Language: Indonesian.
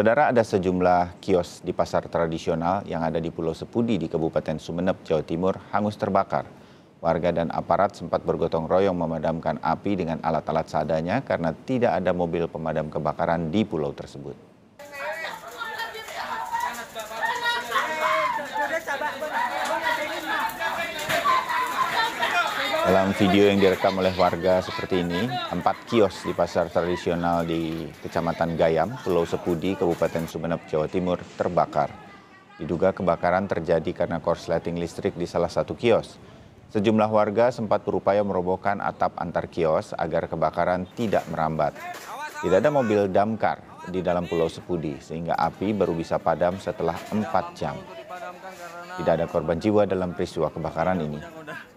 Saudara ada sejumlah kios di pasar tradisional yang ada di Pulau Sepudi di Kabupaten Sumeneb, Jawa Timur hangus terbakar. Warga dan aparat sempat bergotong royong memadamkan api dengan alat-alat seadanya karena tidak ada mobil pemadam kebakaran di pulau tersebut. Dalam video yang direkam oleh warga seperti ini, empat kios di pasar tradisional di Kecamatan Gayam, Pulau Sepudi, Kabupaten Sumeneb, Jawa Timur terbakar. Diduga kebakaran terjadi karena korsleting listrik di salah satu kios. Sejumlah warga sempat berupaya merobohkan atap antar kios agar kebakaran tidak merambat. Tidak ada mobil damkar di dalam Pulau Sepudi, sehingga api baru bisa padam setelah 4 jam. Tidak ada korban jiwa dalam peristiwa kebakaran ini.